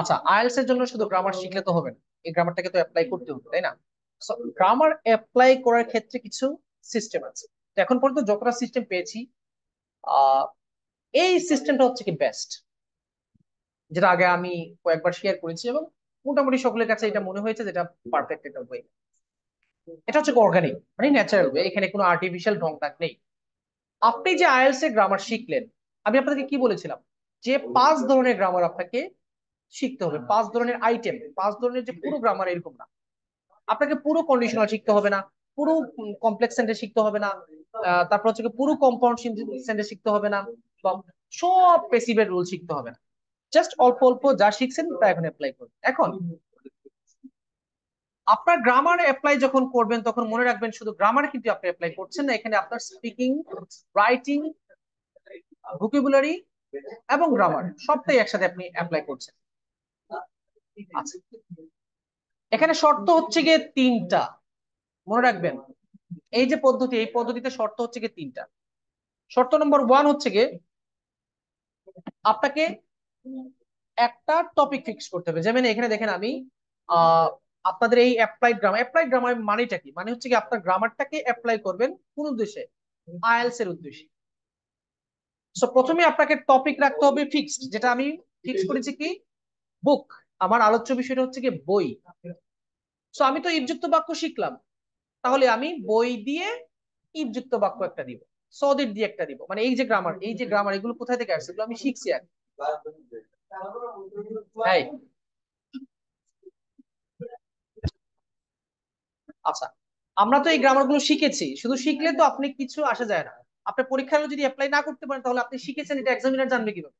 আচ্ছা আইএলস এর জন্য শুধু গ্রামার শিখলে তো হবে না এই গ্রামারটাকে তো অ্যাপ্লাই করতে হবে তাই না গ্রামার অ্যাপ্লাই করার ক্ষেত্রে কিছু সিস্টেম আছে তো এখন পর্যন্ত যতটা সিস্টেম পেয়েছি এই সিস্টেমটা হচ্ছে কি বেস্ট যেটা আগে আমি কয়েকবার শেয়ার করেছি এবং মোটামুটি সকলের কাছে এটা মনে হয়েছে যেটা পারফেক্ট একটা ওয়ে এটা হচ্ছে অর্গানিক মানে ন্যাচারাল ওয়ে এখানে কোনো আর্টিফিশিয়াল ঢং নেই আপনি যে আইএলস এর গ্রামার শিখলেন আমি আপনাদেরকে কি বলেছিলাম যে পাঁচ ধরনের গ্রামার আপনাকে শিখতে হবে হ্যাঁ। পাঁচ ধরনের আইটেম পাঁচ ধরনের যে পুরো গ্রামার এরকম না আপনাকে পুরো কন্ডিশনাল শিখতে হবে না পুরো কমপ্লেক্স সেন্টেন্স শিখতে হবে না তারপর হচ্ছে পুরো কম্পাউন্ড সেন্টেন্স শিখতে হবে না বা সব পেসিভের রুল শিখতে হবে না জাস্ট অল্প অল্প যা শিখছেন তা এখন অ্যাপ্লাই করুন এখন আপনার গ্রামার অ্যাপ্লাই যখন করবেন তখন মনে রাখবেন শুধু গ্রামার কিন্তু আপনি অ্যাপ্লাই করছেন না এখানে আপনার স্পিকিং রাইটিং ভোকেবুলারি এবং গ্রামার সবটাই একসাথে আপনি অ্যাপ্লাই করছেন আচ্ছা। এখানে শর্ত হচ্ছে গিয়ে তিনটা মনে রাখবেন এই যে পদ্ধতি এই পদ্ধতিতে শর্ত হচ্ছে গিয়ে তিনটা শর্ত নম্বর ওয়ান হচ্ছে গিয়ে আপনাকে একটা টপিক ফিক্স করতে হবে যেমন এখানে দেখেন আমি আপনাদের এই অ্যাপ্লাইড গ্রাম অ্যাপ্লাইড গ্রামার মানেটা কি মানে হচ্ছে কি আপনার গ্রামারটাকে অ্যাপ্লাই করবেন কোন উদ্দেশ্যে আয়েলস এর উদ্দেশ্যে সো প্রথমে আপনাকে টপিক রাখতে হবে ফিক্সড যেটা আমি ফিক্স করেছি কি বুক আমার আলোচ্য বিষয়টা হচ্ছে কি বই সো আমি তো ইবযুক্ত বাক্য শিখলাম তাহলে আমি বই দিয়ে ইবযুক্ত বাক্য একটা দিব সদের দিয়ে একটা দিব মানে এই যে গ্রামার এই যে গ্রামার এগুলো কোথায় থেকে আসছে এগুলো আমি শিখছি আর আচ্ছা আমরা তো এই গ্রামার গুলো শিখেছি শুধু শিখলে তো আপনি কিছু আসা যায় না আপনি পরীক্ষায় যদি অ্যাপ্লাই না করতে পারেন তাহলে আপনি শিখেছেন এটা এক্সামিনার জানবে কিভাবে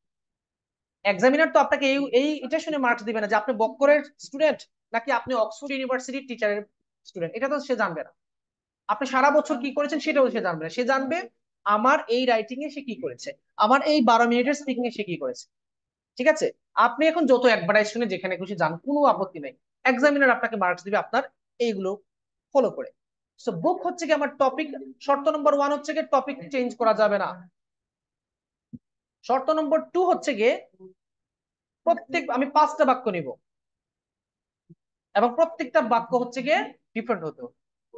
এক্সামিনার তো আপনাকে এই এই এটা শুনে মার্কস দিবে না যে আপনি বক্করের স্টুডেন্ট নাকি আপনি অক্সফোর্ড ইউনিভার্সিটির টিচারের স্টুডেন্ট এটা তো সে জানবে না আপনি সারা বছর কি করেছেন সেটাও সে জানবে না সে জানবে আমার এই রাইটিং এ সে কি করেছে আমার এই বারো মিনিটের স্পিকিং এ সে কি করেছে ঠিক আছে আপনি এখন যত শুনে যেখানে খুশি যান কোনো আপত্তি নেই এক্সামিনার আপনাকে মার্কস দিবে আপনার এইগুলো ফলো করে সো বুক হচ্ছে কি আমার টপিক শর্ত নম্বর ওয়ান হচ্ছে কি টপিক চেঞ্জ করা যাবে না শর্ত নম্বর টু হচ্ছে গিয়ে প্রত্যেক আমি পাঁচটা বাক্য নিব এবং প্রত্যেকটা বাক্য হচ্ছে গিয়ে ডিফারেন্ট হতো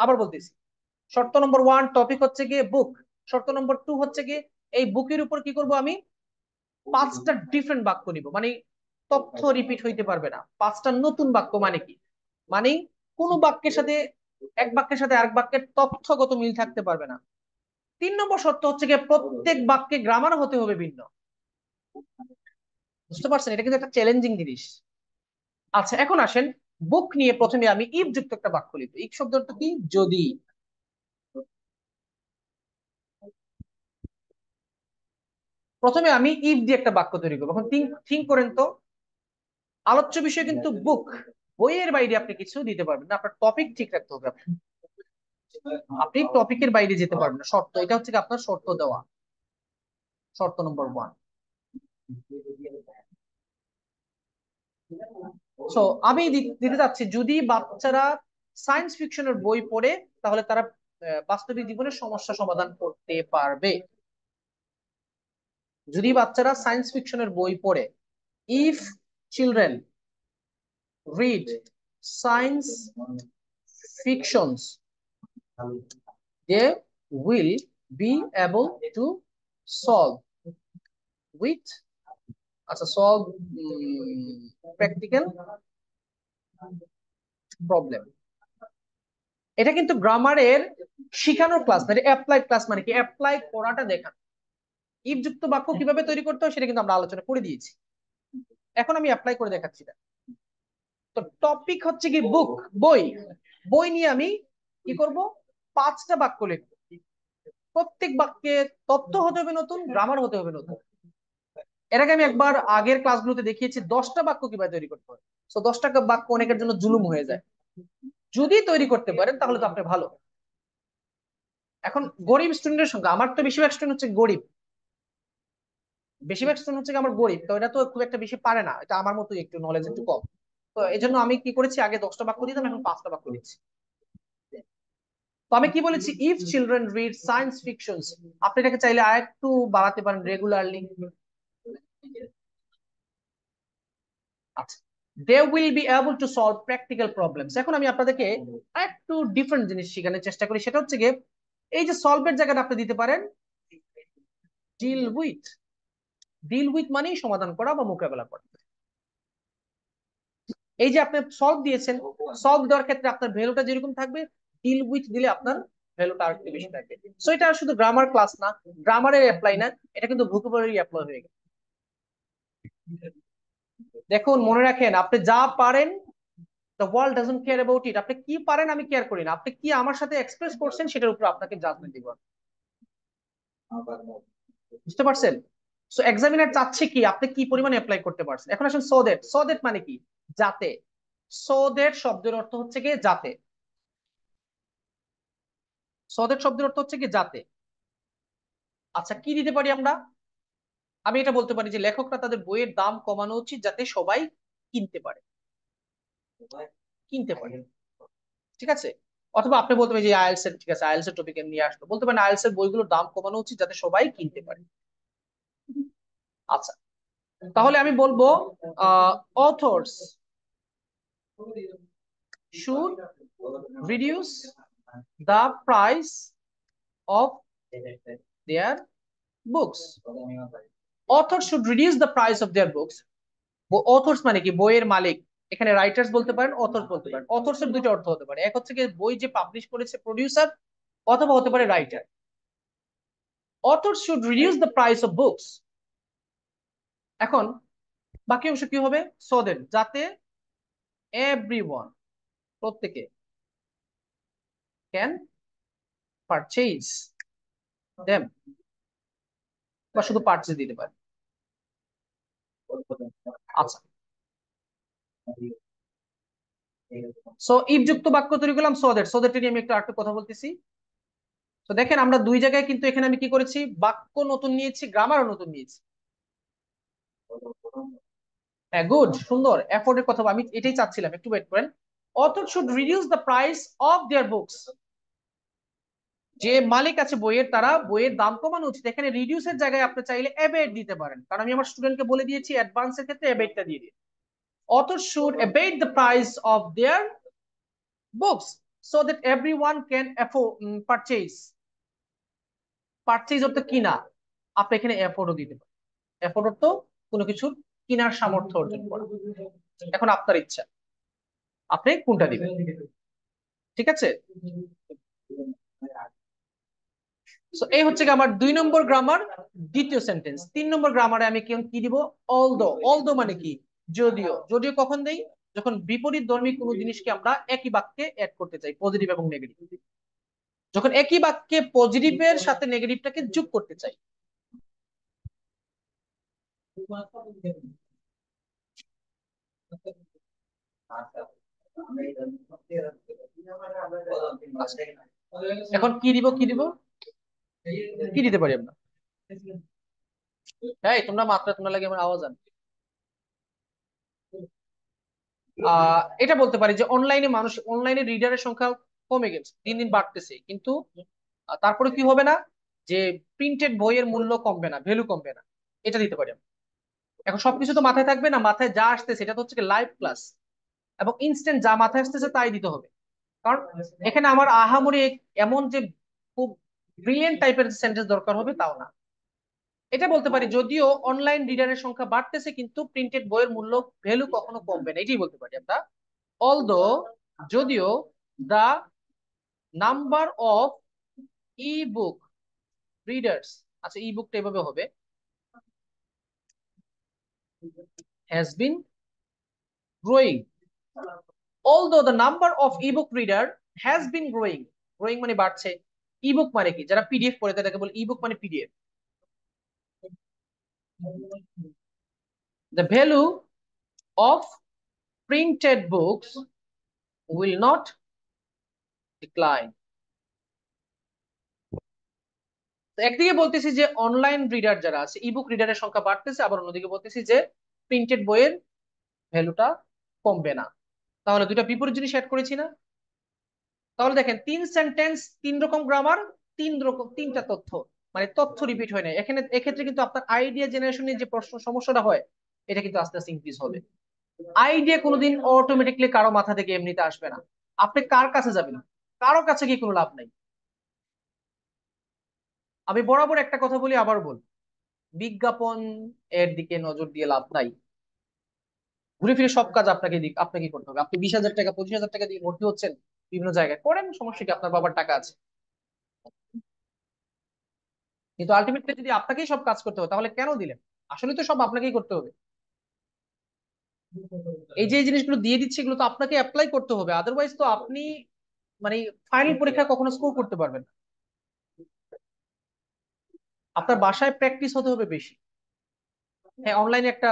আবার বলতেছি শর্ত নম্বর ওয়ান টপিক হচ্ছে গিয়ে বুক শর্ত নম্বর টু হচ্ছে গিয়ে এই বুকের উপর কি করব আমি পাঁচটা ডিফারেন্ট বাক্য নিব মানে তথ্য রিপিট হইতে পারবে না পাঁচটা নতুন বাক্য মানে কি মানে কোন বাক্যের সাথে এক বাক্যের সাথে আরেক বাক্যের তথ্যগত মিল থাকতে পারবে না তিন নম্বর শর্ত হচ্ছে গিয়ে প্রত্যেক বাক্যে গ্রামার হতে হবে ভিন্ন বুঝতে পারছেন এটা কিন্তু একটা চ্যালেঞ্জিং জিনিস আচ্ছা এখন আসেন বুক নিয়ে প্রথমে আমি ইফ যুক্ত একটা বাক্য লিখব ইফ শব্দ কি যদি প্রথমে আমি ইফ দিয়ে একটা বাক্য তৈরি করবো এখন থিঙ্ক থিঙ্ক করেন তো আলোচ্য বিষয় কিন্তু বুক বইয়ের বাইরে আপনি কিছু দিতে পারবেন না আপনার টপিক ঠিক রাখতে হবে আপনি টপিকের বাইরে যেতে পারবেন না শর্ত এটা হচ্ছে আপনার শর্ত দেওয়া শর্ত নম্বর ওয়ান সো আমি দিতে চাচ্ছি যদি বাচ্চারা সায়েন্স ফিকশনের বই পড়ে তাহলে তারা বাস্তবিক জীবনের সমস্যা সমাধান করতে পারবে যদি বাচ্চারা সায়েন্স ফিকশনের বই পড়ে if children read science fictions, they will be able to solve with আচ্ছা সলভ প্র্যাকটিক্যাল প্রবলেম এটা কিন্তু গ্রামারের শিখানোর ক্লাস মানে অ্যাপ্লাই ক্লাস মানে কি অ্যাপ্লাই করাটা দেখানো ইফ যুক্ত বাক্য কিভাবে তৈরি করতে হয় সেটা কিন্তু আমরা আলোচনা করে দিয়েছি এখন আমি অ্যাপ্লাই করে দেখাচ্ছি না তো টপিক হচ্ছে কি বুক বই বই নিয়ে আমি কি করব পাঁচটা বাক্য লিখব প্রত্যেক বাক্যে তত্ত্ব হতে হবে নতুন গ্রামার হতে হবে নতুন এর আগে আমি একবার আগের ক্লাসগুলোতে দেখিয়েছি দশটা বাক্য কিভাবে তৈরি করতে পারে তো দশটা বাক্য অনেকের জন্য জুলুম হয়ে যায় যদি তৈরি করতে পারেন তাহলে তো আপনি ভালো এখন গরিব স্টুডেন্টের সঙ্গে আমার তো বেশিরভাগ স্টুডেন্ট হচ্ছে গরিব বেশিরভাগ স্টুডেন্ট হচ্ছে আমার গরিব তো এটা তো খুব একটা বেশি পারে না এটা আমার মতো একটু নলেজ একটু কম তো এই জন্য আমি কি করেছি আগে দশটা বাক্য দিতাম এখন পাঁচটা বাক্য দিচ্ছি তো আমি কি বলেছি ইফ চিলড্রেন রিড সায়েন্স আপনি এটাকে চাইলে আর একটু বাড়াতে পারেন regularly they will be able to solve practical problems এখন আমি আপনাদেরকে একটু ডিফারেন্ট জিনিস শেখানোর চেষ্টা করি সেটা হচ্ছে গিয়ে এই যে সলভের জায়গাটা আপনি দিতে পারেন ডিল উইথ ডিল উইথ মানেই সমাধান করা বা মোকাবেলা করা এই যে আপনি সলভ দিয়েছেন সলভ oh, oh, দেওয়ার ক্ষেত্রে আপনার ভ্যালুটা যেরকম থাকবে ডিল উইথ দিলে আপনার ভ্যালুটা আর একটু বেশি থাকবে সো এটা শুধু গ্রামার ক্লাস না গ্রামারের অ্যাপ্লাই না এটা কিন্তু ভোকাবুলারি অ্যাপ্লাই হয়ে গেছে দেখুন মনে রাখেন আপনি যা পারেন the world doesn't care about it আপনি কি পারেন আমি কেয়ার করি না আপনি কি আমার সাথে এক্সপ্রেস করছেন সেটার উপর আপনাকে জাজমেন্ট দিব বুঝতে পারছেন সো এক্সামিনার চাচ্ছে কি আপনি কি পরিমাণে অ্যাপ্লাই করতে পারছেন এখন আসেন সো দ্যাট সো দ্যাট মানে কি যাতে সো দ্যাট শব্দের অর্থ হচ্ছে কি যাতে সো দ্যাট শব্দের অর্থ হচ্ছে কি যাতে আচ্ছা কি দিতে পারি আমরা আমি এটা বলতে পারি যে লেখকরা তাদের বইয়ের দাম কমানো উচিত যাতে সবাই কিনতে পারে কিনতে পারে ঠিক আছে অথবা আপনি বলতে পারেন যে আইএলস ঠিক আছে আইএলস টপিক নিয়ে আসলো বলতে পারেন আইএলস বইগুলোর দাম কমানো উচিত যাতে সবাই কিনতে পারে আচ্ছা তাহলে আমি বলবো authors should reduce the price of their books author should reduce the price of their books authors মানে কি বইয়ের মালিক এখানে রাইটার্স বলতে পারেন অথর্স বলতে পারেন অথর্স এর দুটো অর্থ হতে পারে এক হচ্ছে বই যে পাবলিশ করেছে প্রডিউসার অথবা হতে পারে writer author should reduce the price of books এখন বাকি অংশ কি হবে সোদের যাতে এভরি ওয়ান প্রত্যেকে ক্যান পারচেজ বা শুধু পারচেজ দিতে পারে আচ্ছা সো ইফযুক্ত বাক্য তৈরি করলাম সোদের সোদেরটি নিয়ে আমি একটু আরেকটু কথা বলতেছি তো দেখেন আমরা দুই জায়গায় কিন্তু এখানে আমি কি করেছি বাক্য নতুন নিয়েছি গ্রামারও নতুন নিয়েছি হ্যাঁ গুড সুন্দর এফোর্ডের কথা আমি এটাই চাচ্ছিলাম একটু ওয়েট করেন author should reduce the price of their books যে মালিক আছে বইয়ের তারা বইয়ের দাম কমানো উচিত এখানে রিডিউসের জায়গায় আপনি চাইলে অ্যাবেট দিতে পারেন কারণ আমি আমার স্টুডেন্টকে বলে দিয়েছি অ্যাডভান্সের ক্ষেত্রে অ্যাবেটটা দিয়ে দিন author should abate the price of their books so that everyone can afford purchase purchase অর্থ কিনা আপনি এখানে অ্যাফোর্ডও দিতে পারেন অ্যাফোর্ড তো কোনো কিছু কেনার সামর্থ্য অর্জন করা এখন আপনার ইচ্ছা আপনি কোনটা দিবেন ঠিক আছে এই হচ্ছে আমার দুই নম্বর গ্রামার দ্বিতীয় সেন্টেন্স তিন নম্বর গ্রামারে আমি কি দিব অল দো অল দো মানে কি যদিও যদিও কখন দেই যখন বিপরীত ধর্মী কোনো জিনিসকে আমরা একই বাক্যে অ্যাড করতে চাই পজিটিভ এবং নেগেটিভ যখন একই বাক্যে পজিটিভের সাথে নেগেটিভটাকে যোগ করতে চাই এখন কি দিব কি দিব কি দিতে পারি আমরা হ্যাঁ তোমরা মাত্রা তোমরা লাগে আমার আওয়াজ আন এটা বলতে পারি যে অনলাইনে মানুষ অনলাইনে রিডারের সংখ্যা কমে গেছে দিন দিন বাড়তেছে কিন্তু তারপরে কি হবে না যে প্রিন্টেড বইয়ের মূল্য কমবে না ভ্যালু কমবে না এটা দিতে পারি আমরা এখন সবকিছু তো মাথায় থাকবে না মাথায় যা আসতে সেটা তো হচ্ছে লাইভ ক্লাস এবং ইনস্ট্যান্ট যা মাথায় আসতেছে তাই দিতে হবে কারণ এখানে আমার আহামরি এমন যে খুব ব্রিলিয়েন্ট টাইপের সেন্টেন্স দরকার হবে তাও না এটা বলতে পারি যদিও অনলাইন রিডারের সংখ্যা বাড়তেছে কিন্তু প্রিন্টেড বইয়ের মূল্য ভ্যালু কখনো কমবে না এটাই বলতে পারি আমরা অলদো যদিও the number of ebook readers আচ্ছা ই বুকটা এভাবে হবে has been growing. Although the number of ebook reader has been growing, growing মানে বাড়ছে ইবুক মানে jara PDF পিডিএফ পড়ে তাদেরকে বলে ইবুক মানে PDF the value of printed books will not decline একদিকে বলতেছি যে অনলাইন রিডার যারা আছে ইবুক রিডারের সংখ্যা বাড়তেছে আবার অন্যদিকে বলতেছি যে প্রিন্টেড বইয়ের ভ্যালুটা কমবে না তাহলে দুটা বিপরীত জিনিস অ্যাড করেছি না তাহলে দেখেন তিন সেন্টেন্স তিন রকম গ্রামার তিন রকম তিনটা তথ্য মানে তথ্য রিপিট হয় না এখানে এক্ষেত্রে কিন্তু আপনার আইডিয়া জেনারেশনের যে প্রশ্ন সমস্যাটা হয় এটা কিন্তু আস্তে আস্তে ইনক্রিজ হবে আইডিয়া কোনোদিন অটোমেটিকলি কারো মাথা থেকে এমনিতে আসবে না আপনি কার কাছে যাবেন কারো কাছে কি কোনো লাভ নাই আমি বরাবর একটা কথা বলি আবার বল বিজ্ঞাপন এর দিকে নজর দিয়ে লাভ নাই ঘুরে ফিরে সব কাজ আপনাকে আপনাকে করতে হবে আপনি বিশ হাজার টাকা পঁচিশ হাজার টাকা দিয়ে ভর্তি হচ্ছেন বিভিন্ন জায়গায় করেন সমস্যা কি আপনার বাবার টাকা আছে কিন্তু আলটিমেটলি যদি আপনাকেই সব কাজ করতে হবে তাহলে কেন দিলেন আসলে তো সব আপনাকেই করতে হবে এই যে জিনিসগুলো দিয়ে দিচ্ছে এগুলো তো আপনাকে অ্যাপ্লাই করতে হবে আদারওয়াইজ তো আপনি মানে ফাইনাল পরীক্ষা কখনো স্কোর করতে পারবেন না আপনার বাসায় প্র্যাকটিস হতে হবে বেশি হ্যাঁ অনলাইনে একটা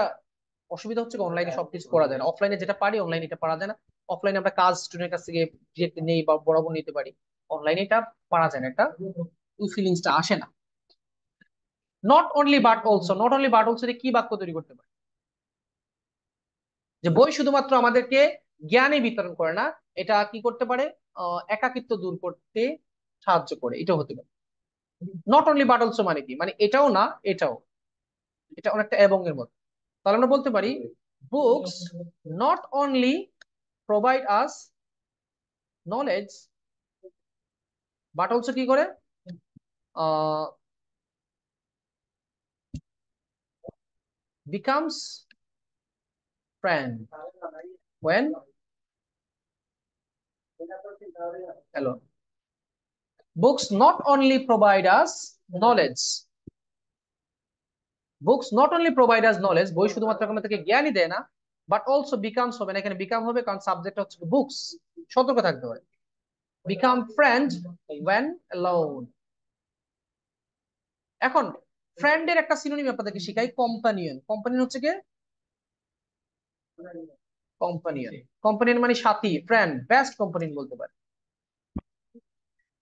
অসুবিধা হচ্ছে অনলাইনে সবকিছু করা যায় না অফলাইনে যেটা পারি অনলাইনে এটা পারা যায় না অফলাইনে আমরা কাজ স্টুডেন্টের কাছ থেকে নেই বা বরাবর নিতে পারি অনলাইনে এটা পারা যায় না এটা ওই ফিলিংসটা আসে না not only but also not only but also কি বাক্য তৈরি করতে পারে যে বই শুধুমাত্র আমাদেরকে জ্ঞানে বিতরণ করে না এটা কি করতে পারে একাকিত্ব দূর করতে সাহায্য করে এটা হতে পারে নট অনলি বাট অলসো মানে কি মানে এটাও না এটাও এটা অনেকটা এবং এর মতো তাহলে আমরা বলতে পারি books not only provide us knowledge but also কি করে becomes friend when hello books not only provide us knowledge books not only provide us knowledge বই শুধুমাত্র আমাদেরকে জ্ঞানই দেয় না বাট অলসো বিকামস হবে না এখানে বিকাম হবে কারণ সাবজেক্ট হচ্ছে বুকস সতর্ক থাকতে হবে বিকাম ফ্রেন্ড ওয়েন অ্যালোন এখন ফ্রেন্ডের একটা সিনোনিম আপনাদেরকে শিখাই কম্পানিয়ন কম্পানিয়ন হচ্ছে কি কম্পানিয়ন কম্পানিয়ন মানে সাথী ফ্রেন্ড বেস্ট কম্পানিয়ন বলতে পারে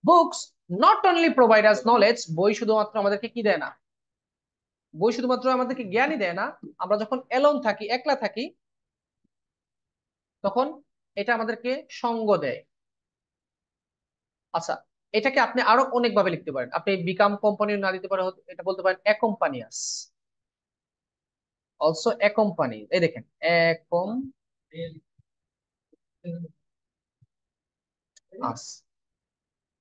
books not only provide us knowledge বই শুধুমাত্র আমাদেরকে কি দেয় না বই শুধুমাত্র আমাদেরকে জ্ঞানই দেয় না আমরা যখন এলোন থাকি একলা থাকি তখন এটা আমাদেরকে সঙ্গ দেয় আচ্ছা এটাকে আপনি আরো অনেকভাবে লিখতে পারেন আপনি বিকাম কোম্পানি না দিতে পারেন এটা বলতে পারেন আস অলসো কোম্পানি এই দেখেন অ্যাকম আস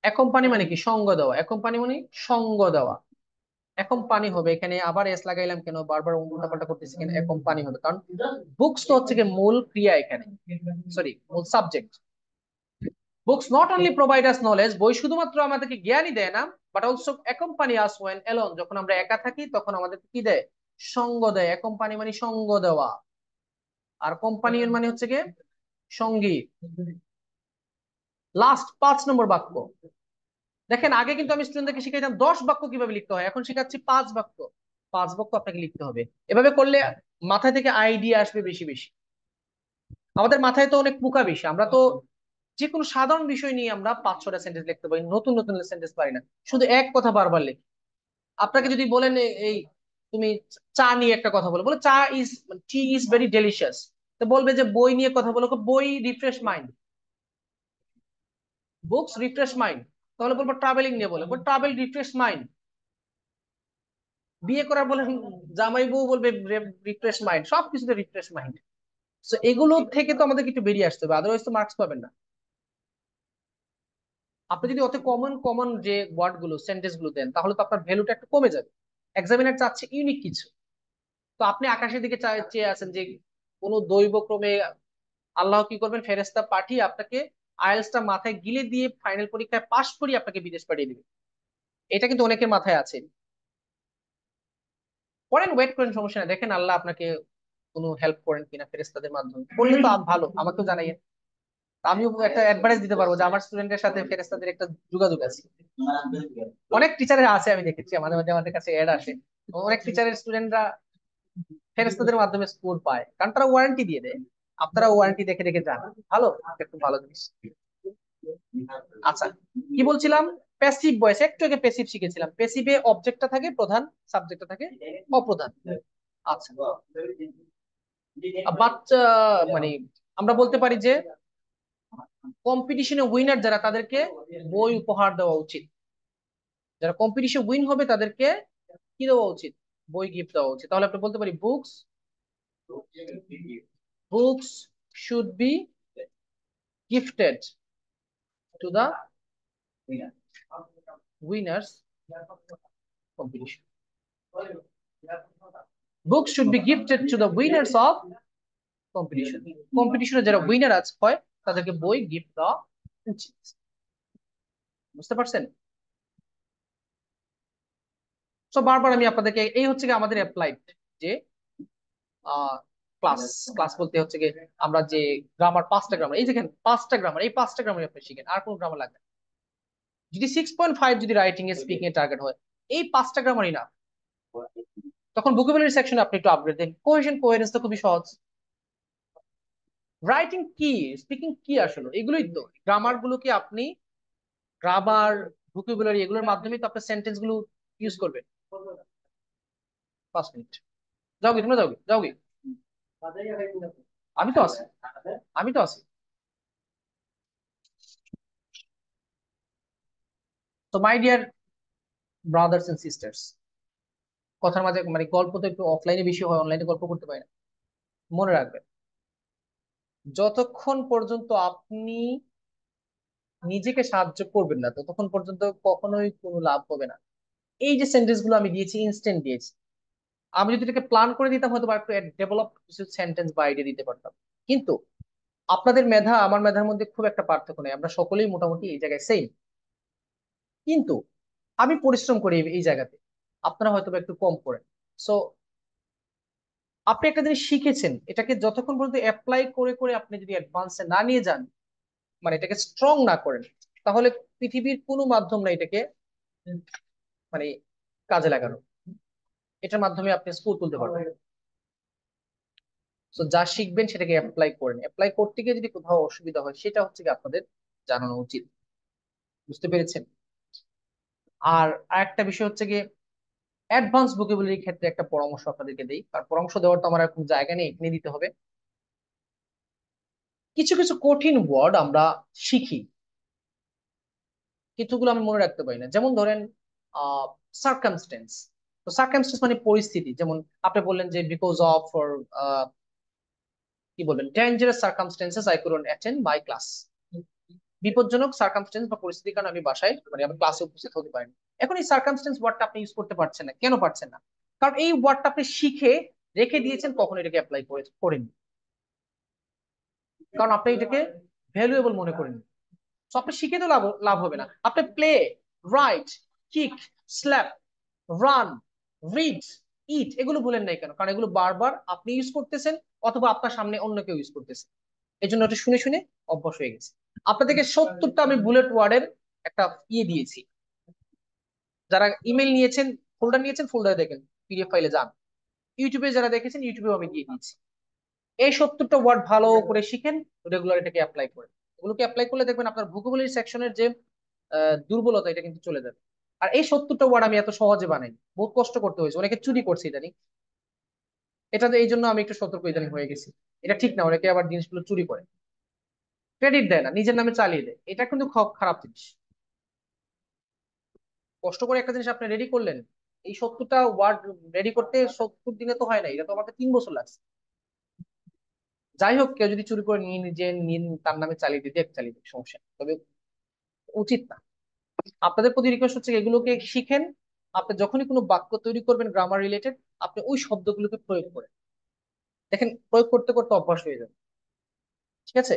একম্পানি মানে কি সঙ্গ দেওয়া একম্পানি মানে সঙ্গ দেওয়া এখন হবে এখানে আবার এস লাগাইলাম কেন বারবার উল্টা পাল্টা করতেছি কেন এখন হবে কারণ বুকস তো হচ্ছে মূল ক্রিয়া এখানে সরি মূল subject books not only provide us knowledge বই শুধুমাত্র আমাদেরকে জ্ঞানই দেয় না but also accompany us when alone যখন আমরা একা থাকি তখন আমাদের কি দেয় সঙ্গ দেয় একম্পানি মানে সঙ্গ দেওয়া আর কোম্পানিয়ন মানে হচ্ছে কি সঙ্গী লাস্ট পাঁচ নম্বর বাক্য দেখেন আগে কিন্তু আমি স্টুডেন্টদেরকে শিখাইতাম দশ বাক্য কিভাবে লিখতে হয় এখন শিখাচ্ছি পাঁচ বাক্য পাঁচ বাক্য আপনাকে লিখতে হবে এভাবে করলে মাথায় থেকে আইডিয়া আসবে বেশি বেশি আমাদের মাথায় তো অনেক পোকা বেশি আমরা তো যে কোনো সাধারণ বিষয় নিয়ে আমরা পাঁচ ছটা সেন্টেন্স লিখতে পারি নতুন নতুন সেন্টেন্স পারি না শুধু এক কথা বারবার লিখি আপনাকে যদি বলেন এই তুমি চা নিয়ে একটা কথা বলো বলো cha is tea is very delicious তো বলবে যে বই নিয়ে কথা বলো বই refresh mind books refresh mind তাহলে বলবো ট্রাভেলিং নিয়ে বলে ট্রাভেল রিফ্রেশ মাইন্ড বিয়ে করার বলে জামাই বউ বলবে রিফ্রেশ মাইন্ড সবকিছুতে রিফ্রেশ মাইন্ড সো এগুলো থেকে তো আমাদের একটু বেরিয়ে আসতে হবে আদারওয়াইজ তো মার্কস পাবেন না আপনি যদি অত কমন কমন যে ওয়ার্ড গুলো সেন্টেন্স গুলো দেন তাহলে তো আপনার ভ্যালুটা একটু কমে যাবে এক্সামিনার চাচ্ছে ইউনিক কিছু তো আপনি আকাশের দিকে চেয়ে আছেন যে কোনো দৈবক্রমে আল্লাহ কি করবেন ফেরেস্তা পাঠিয়ে আপনাকে আইএলসটা মাথায় গিলে দিয়ে ফাইনাল পরীক্ষায় পাশ করি আপনাকে বিদেশ পাঠিয়ে দিবে এটা কিন্তু অনেকের মাথায় আছে করেন ওয়েট করেন সমস্যা নেই দেখেন আল্লাহ আপনাকে কোনো হেল্প করেন কিনা ফেরেস্তাদের মাধ্যমে করলে তো ভালো আমাকেও জানাইয়েন আমিও একটা অ্যাডভাইস দিতে পারবো যে আমার স্টুডেন্টের সাথে ফেরেস্তাদের একটা যোগাযোগ আছে অনেক টিচারের আছে আমি দেখেছি মাঝে মাঝে আমাদের কাছে অ্যাড আসে অনেক টিচারের স্টুডেন্টরা ফেরেস্তাদের মাধ্যমে স্কোর পায় কারণ তারা ওয়ারেন্টি দিয়ে দেয় আপনারা ওয়ারেন্টি দেখে দেখে যান ভালো একটু ভালো জিনিস আচ্ছা কি বলছিলাম প্যাসিভ ভয়েস একটু আগে প্যাসিভ শিখেছিলাম প্যাসিভে অবজেক্টটা থাকে প্রধান সাবজেক্টটা থাকে অপ্রধান আচ্ছা বাচ্চা মানে আমরা বলতে পারি যে কম্পিটিশনে উইনার যারা তাদেরকে বই উপহার দেওয়া উচিত যারা কম্পিটিশন উইন হবে তাদেরকে কি দেওয়া উচিত বই গিফট দেওয়া উচিত তাহলে আপনি বলতে পারি books books should be gifted to the winner. winners competition. Books should be gifted to the winners of competition. Competition is a winner আছে হয় তাদেরকে boy gift the উচিত বুঝতে পারছেন সো বারবার আমি আপনাদেরকে এই হচ্ছে কি আমাদের অ্যাপ্লাইড যে ক্লাস ক্লাস বলতে হচ্ছে আমরা যে গ্রামার পাঁচটা গ্রামার এই দেখেন পাঁচটা গ্রামার এই পাঁচটা গ্রামার আপনি শিখেন আর কোন গ্রামার লাগবে যদি সিক্স পয়েন্ট ফাইভ যদি রাইটিং এ স্পিকিং এ টার্গেট হয় এই পাঁচটা গ্রামারই না তখন ভোকাবুলারি সেকশনে আপনি একটু আপগ্রেড দেন কোহেশন কোহেরেন্স তো খুবই সহজ রাইটিং কি স্পিকিং কি আসলে এগুলোই তো গ্রামার কি আপনি গ্রামার ভোকাবুলারি এগুলোর মাধ্যমে তো আপনার সেন্টেন্স গুলো ইউজ করবেন পাঁচ মিনিট যাও গে তোমরা যাও গে যাও গে আমি তো আছি আমি তো আছি তো my dear brothers and sisters কথার মাঝে মানে গল্প তো একটু অফলাইনে বেশি হয় অনলাইনে গল্প করতে পারি না মনে রাখবেন যতক্ষণ পর্যন্ত আপনি নিজেকে সাহায্য করবেন না ততক্ষণ পর্যন্ত কখনোই কোনো লাভ হবে না এই যে সেন্টেন্স গুলো আমি দিয়েছি ইনস্ট্যান্ট দিয়েছি আমি যদি এটাকে প্ল্যান করে দিতাম হয়তো একটু ডেভেলপ কিছু সেন্টেন্স বা আইডিয়া দিতে পারতাম কিন্তু আপনাদের মেধা আমার মেধার মধ্যে খুব একটা পার্থক্য নেই আমরা সকলেই মোটামুটি এই জায়গায় সেম কিন্তু আমি পরিশ্রম করি এই জায়গাতে আপনারা হয়তো একটু কম করেন সো আপনি একটা জিনিস শিখেছেন এটাকে যতক্ষণ পর্যন্ত অ্যাপ্লাই করে করে আপনি যদি অ্যাডভান্সে না নিয়ে যান মানে এটাকে স্ট্রং না করেন তাহলে পৃথিবীর কোনো মাধ্যম না এটাকে মানে কাজে লাগানো এটার মাধ্যমে আপনি স্কোর তুলতে পারবেন যা শিখবেন সেটাকে অ্যাপ্লাই করেন অ্যাপ্লাই করতে গিয়ে যদি কোথাও অসুবিধা হয় সেটা হচ্ছে কি আপনাদের জানানো উচিত বুঝতে পেরেছেন আর আরেকটা বিষয় হচ্ছে কি অ্যাডভান্স ভোকাবুলারির ক্ষেত্রে একটা পরামর্শ আপনাদেরকে দেই কারণ পরামর্শ দেওয়ার তো আমার এখন জায়গা নেই এখানে দিতে হবে কিছু কিছু কঠিন ওয়ার্ড আমরা শিখি কিছুগুলো আমি মনে রাখতে পারি না যেমন ধরেন সার্কামস্টেন্স তো সার্কামস্টেন্স মানে পরিস্থিতি যেমন আপনি বললেন যে বিকজ অফ ফর কি বলবেন dangerous circumstances I couldn't attend my class বিপজ্জনক সার্কামস্টেন্স বা পরিস্থিতির কারণে আমি বাসায় মানে আমি ক্লাসে উপস্থিত হতে পারিনি এখন এই সার্কামস্টেন্স ওয়ার্ডটা আপনি ইউজ করতে পারছেন না কেন পারছেন না কারণ এই ওয়ার্ডটা আপনি শিখে রেখে দিয়েছেন কখন এটাকে অ্যাপ্লাই করেন কারণ আপনি এটাকে ভ্যালুয়েবল মনে করেন সো আপনি শিখে তো লাভ লাভ হবে না আপনি play write kick slap run read eat এগুলো ভুলেন নাই কেন কারণ এগুলো বারবার আপনি ইউজ করতেছেন অথবা আপনার সামনে অন্য কেউ ইউজ করতেছেন এই জন্য শুনে শুনে অভ্যাস হয়ে গেছে আপনাদেরকে সত্তরটা আমি বুলেট ওয়ার্ডের একটা ইয়ে দিয়েছি যারা ইমেল নিয়েছেন ফোল্ডার নিয়েছেন ফোল্ডারে দেখেন পিডিএফ ফাইলে যান ইউটিউবে যারা দেখেছেন ইউটিউবেও আমি দিয়ে দিয়েছি এই সত্তরটা ওয়ার্ড ভালো করে শিখেন রেগুলার এটাকে অ্যাপ্লাই করে এগুলোকে অ্যাপ্লাই করলে দেখবেন আপনার ভূগোলের সেকশনের যে দুর্বলতা এটা কিন্তু চলে যাবে আর এই সত্তরটা ওয়ার্ড আমি এত সহজে বানাই বহুত কষ্ট করতে হয়েছে অনেকে চুরি করছে ইদানিং এটা এই জন্য আমি একটু সতর্ক ইদানিং হয়ে গেছি এটা ঠিক না অনেকে আবার জিনিসগুলো চুরি করে ক্রেডিট দেয় না নিজের নামে চালিয়ে দেয় এটা কিন্তু খারাপ জিনিস কষ্ট করে একটা জিনিস আপনি রেডি করলেন এই সত্তরটা ওয়ার্ড রেডি করতে সত্তর দিনে তো হয় না এটা তো আমাকে তিন বছর লাগছে যাই হোক কেউ যদি চুরি করে নিয়ে নিজে তার নামে চালিয়ে দিয়ে চালিয়ে দেবে সমস্যা তবে উচিত না আপনাদের প্রতি রিকোয়েস্ট হচ্ছে এগুলোকে শিখেন আপনি যখনই কোনো বাক্য তৈরি করবেন গ্রামার রিলেটেড আপনি ওই শব্দগুলোকে প্রয়োগ করেন দেখেন প্রয়োগ করতে করতে অভ্যাস হয়ে যাবে ঠিক আছে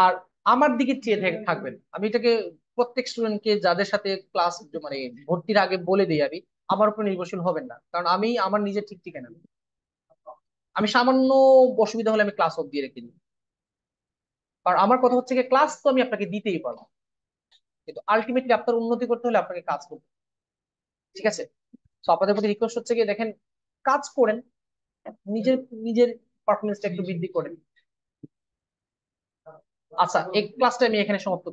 আর আমার দিকে চেয়ে থাকবেন আমি এটাকে প্রত্যেক স্টুডেন্টকে যাদের সাথে ক্লাস মানে ভর্তির আগে বলে দিই আমি আমার উপর নির্ভরশীল হবেন না কারণ আমি আমার নিজের ঠিক ঠিকানা আমি সামান্য অসুবিধা হলে আমি ক্লাস অফ দিয়ে রেখে দিই আর আমার কথা হচ্ছে ক্লাস তো আমি আপনাকে দিতেই পারবো কিন্তু আলটিমেটলি আপনার উন্নতি করতে হলে আপনাকে কাজ করতে ঠিক আছে তো আপনাদের প্রতি রিকোয়েস্ট হচ্ছে গিয়ে দেখেন কাজ করেন নিজের নিজের পারফরমেন্সটা একটু বৃদ্ধি করেন আচ্ছা এই ক্লাসটা আমি এখানে সমাপ্ত